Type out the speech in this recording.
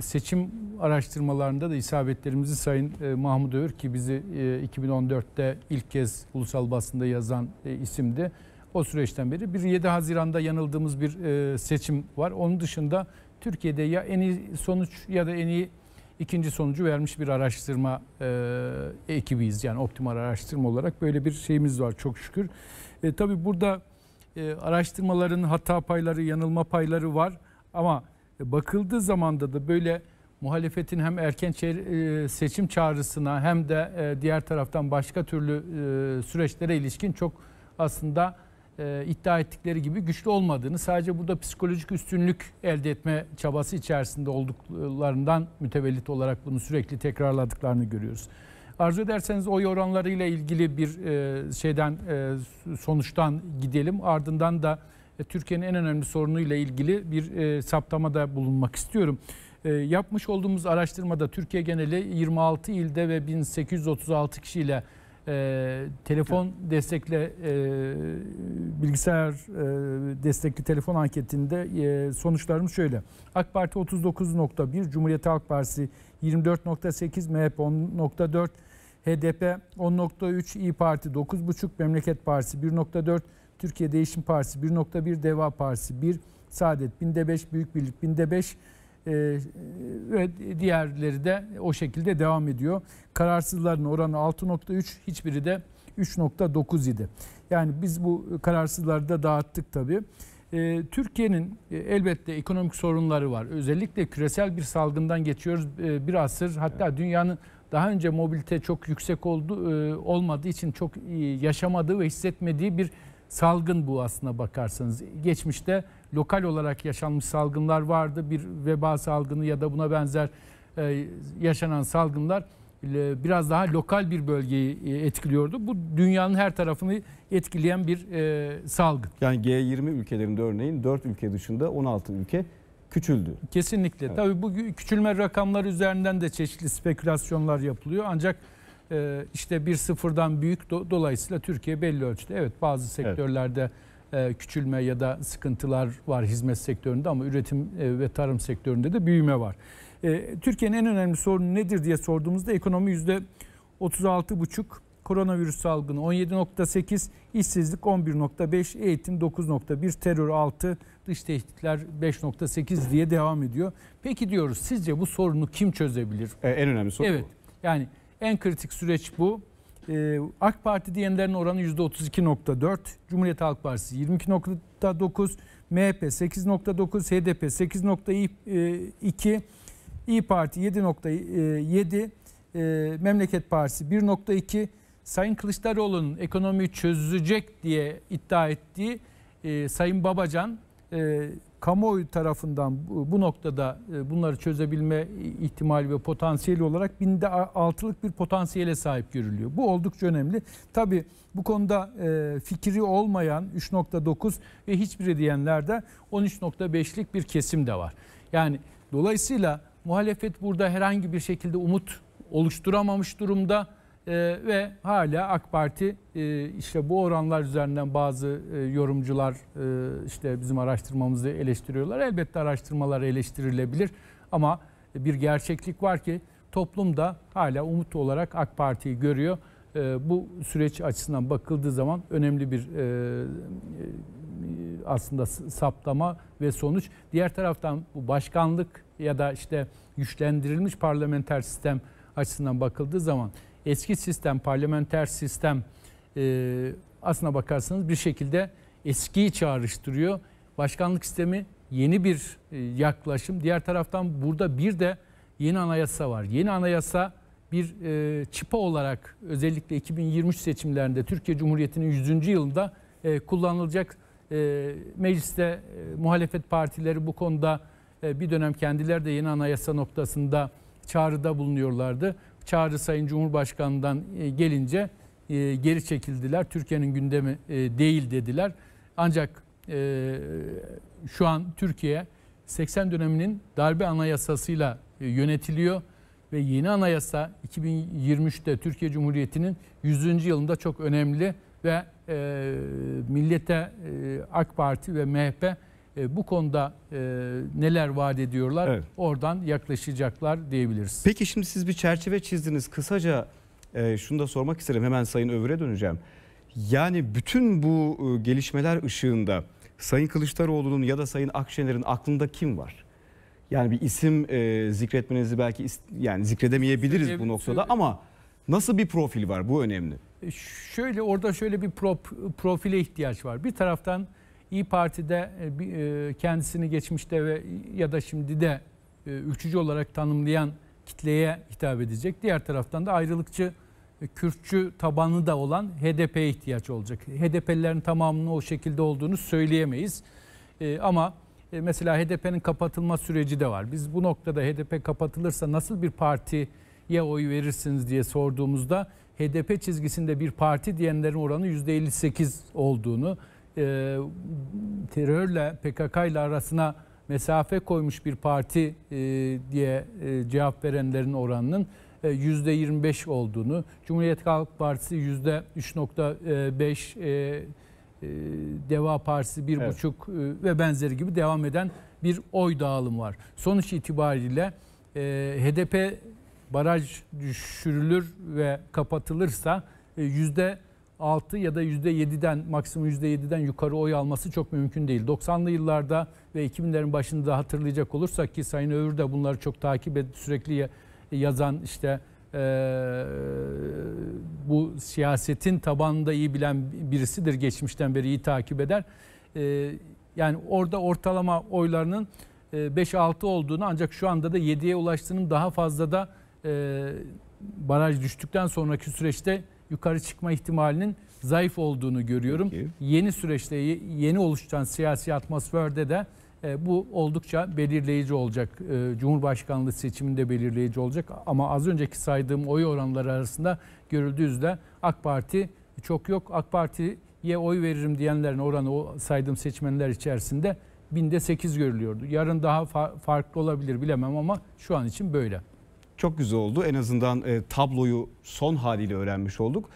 seçim araştırmalarında da isabetlerimizi Sayın e, Mahmut Öğür ki bizi 2014'te e, ilk kez ulusal basında yazan e, isimdi. O süreçten beri bir 7 Haziran'da yanıldığımız bir seçim var. Onun dışında Türkiye'de ya en iyi sonuç ya da en iyi ikinci sonucu vermiş bir araştırma ekibiyiz. Yani optimal araştırma olarak böyle bir şeyimiz var çok şükür. E, tabii burada e, araştırmaların hata payları, yanılma payları var ama e, bakıldığı zamanda da böyle muhalefetin hem erken e, seçim çağrısına hem de e, diğer taraftan başka türlü süreçlere ilişkin çok aslında iddia ettikleri gibi güçlü olmadığını sadece burada psikolojik üstünlük elde etme çabası içerisinde olduklarından mütevellit olarak bunu sürekli tekrarladıklarını görüyoruz. Arzu ederseniz oy oranlarıyla ilgili bir şeyden sonuçtan gidelim ardından da e, Türkiye'nin en önemli sorunuyla ilgili bir e, saptamada bulunmak istiyorum. E, yapmış olduğumuz araştırmada Türkiye geneli 26 ilde ve 1836 kişiyle e, telefon destekle e, bilgisayar e, destekli telefon anketinde e, sonuçlarımız şöyle. AK Parti 39.1, Cumhuriyet Halk Partisi 24.8, MHP 10.4, HDP 10.3, İyi Parti 9.5, Memleket Partisi 1.4, Türkiye Değişim Partisi 1.1, Deva Partisi 1, Saadet binde 5, Büyük Birlik binde 5 e, ve diğerleri de o şekilde devam ediyor. Kararsızların oranı 6.3, hiçbiri de 3.9 idi. Yani biz bu kararsızları da dağıttık tabii. E, Türkiye'nin e, elbette ekonomik sorunları var. Özellikle küresel bir salgından geçiyoruz. E, bir asır hatta dünyanın daha önce mobilite çok yüksek oldu, olmadığı için çok yaşamadığı ve hissetmediği bir salgın bu aslına bakarsanız. Geçmişte lokal olarak yaşanmış salgınlar vardı. Bir veba salgını ya da buna benzer e, yaşanan salgınlar e, biraz daha lokal bir bölgeyi e, etkiliyordu. Bu dünyanın her tarafını etkileyen bir salgın. Yani G20 ülkelerinde örneğin 4 ülke dışında 16 ülke küçüldü. Kesinlikle. Evet. Tabii bu küçülme rakamları üzerinden de çeşitli spekülasyonlar yapılıyor. Ancak ee, işte bir sıfırdan büyük dolayısıyla Türkiye belli ölçüde evet bazı sektörlerde evet. küçülme ya da sıkıntılar var hizmet sektöründe ama üretim e, ve tarım sektöründe de büyüme var. E, Türkiye'nin en önemli sorunu nedir diye sorduğumuzda ekonomi yüzde 36,5 koronavirüs salgını 17.8, işsizlik 11.5, eğitim 9.1, terör 6, dış tehditler 5.8 diye devam ediyor. Peki diyoruz sizce bu sorunu kim çözebilir? Ee, en önemli soru evet, bu. Yani en kritik süreç bu. Ee, AK Parti diyenlerin oranı %32.4, Cumhuriyet Halk Partisi 22.9, MHP 8.9, HDP 8.2, İyi Parti 7.7, e, Memleket Partisi 1.2, Sayın Kılıçdaroğlu'nun ekonomiyi çözecek diye iddia ettiği e, Sayın Babacan e, kamuoyu tarafından bu noktada e, bunları çözebilme ihtimali ve potansiyeli olarak binde altılık bir potansiyele sahip görülüyor. Bu oldukça önemli. Tabi bu konuda e, fikri olmayan 3.9 ve hiçbiri diyenler de 13.5'lik bir kesim de var. Yani dolayısıyla muhalefet burada herhangi bir şekilde umut oluşturamamış durumda e, ve hala AK Parti e, işte bu oranlar üzerinden bazı e, yorumcular e, işte bizim araştırmamızı eleştiriyorlar. Elbette araştırmalar eleştirilebilir ama bir gerçeklik var ki toplumda hala umut olarak AK Parti'yi görüyor. E, bu süreç açısından bakıldığı zaman önemli bir e, e aslında saptama ve sonuç. Diğer taraftan bu başkanlık ya da işte güçlendirilmiş parlamenter sistem açısından bakıldığı zaman eski sistem, parlamenter sistem e, aslına bakarsanız bir şekilde eskiyi çağrıştırıyor. Başkanlık sistemi yeni bir e, yaklaşım. Diğer taraftan burada bir de yeni anayasa var. Yeni anayasa bir e, çıpa olarak özellikle 2023 seçimlerinde Türkiye Cumhuriyeti'nin 100. yılında e, kullanılacak. E, mecliste e, muhalefet partileri bu konuda e, bir dönem kendileri de yeni anayasa noktasında çağrıda bulunuyorlardı çağrı Sayın Cumhurbaşkanı'ndan e, gelince e, geri çekildiler. Türkiye'nin gündemi e, değil dediler. Ancak şu an Türkiye 80 döneminin darbe anayasasıyla yönetiliyor ve yeni anayasa 2023'te Türkiye Cumhuriyeti'nin 100. yılında çok önemli ve millete AK Parti ve MHP e, bu konuda e, neler vaat ediyorlar evet. oradan yaklaşacaklar diyebiliriz. Peki şimdi siz bir çerçeve çizdiniz. Kısaca e, şunu da sormak isterim hemen Sayın Övür'e döneceğim. Yani bütün bu e, gelişmeler ışığında Sayın Kılıçdaroğlu'nun ya da Sayın Akşener'in aklında kim var? Yani bir isim e, zikretmenizi belki yani zikredemeyebiliriz bu noktada ama nasıl bir profil var bu önemli. Şöyle orada şöyle bir pro profile ihtiyaç var. Bir taraftan İyi Parti'de e, e, kendisini geçmişte ve ya da şimdi de e, ülkücü olarak tanımlayan kitleye hitap edecek. Diğer taraftan da ayrılıkçı Kürtçü tabanı da olan HDP'ye ihtiyaç olacak. HDP'lilerin tamamının o şekilde olduğunu söyleyemeyiz. Ama mesela HDP'nin kapatılma süreci de var. Biz bu noktada HDP kapatılırsa nasıl bir partiye oy verirsiniz diye sorduğumuzda HDP çizgisinde bir parti diyenlerin oranı %58 olduğunu, e, terörle PKK ile arasına mesafe koymuş bir parti e, diye e, cevap verenlerin oranının e, %25 olduğunu, Cumhuriyet Halk Partisi %3.5, e, e, e, Deva Partisi 1.5 evet. Buçuk, e, ve benzeri gibi devam eden bir oy dağılımı var. Sonuç itibariyle e, HDP baraj düşürülür ve kapatılırsa e, yüzde 6 ya da %7'den maksimum %7'den yukarı oy alması çok mümkün değil. 90'lı yıllarda ve 2000'lerin başında hatırlayacak olursak ki Sayın Övür de bunları çok takip edip sürekli yazan işte e, bu siyasetin tabanında iyi bilen birisidir geçmişten beri iyi takip eder. E, yani orada ortalama oylarının 5-6 olduğunu ancak şu anda da 7'ye ulaştığının daha fazla da e, baraj düştükten sonraki süreçte yukarı çıkma ihtimalinin zayıf olduğunu görüyorum. Peki. Yeni süreçte yeni oluşan siyasi atmosferde de e, bu oldukça belirleyici olacak. E, Cumhurbaşkanlığı seçiminde belirleyici olacak. Ama az önceki saydığım oy oranları arasında görüldüğü üzere AK Parti çok yok. AK Parti'ye oy veririm diyenlerin oranı o saydığım seçmenler içerisinde binde 8 görülüyordu. Yarın daha fa farklı olabilir bilemem ama şu an için böyle. Çok güzel oldu. En azından e, tabloyu son haliyle öğrenmiş olduk.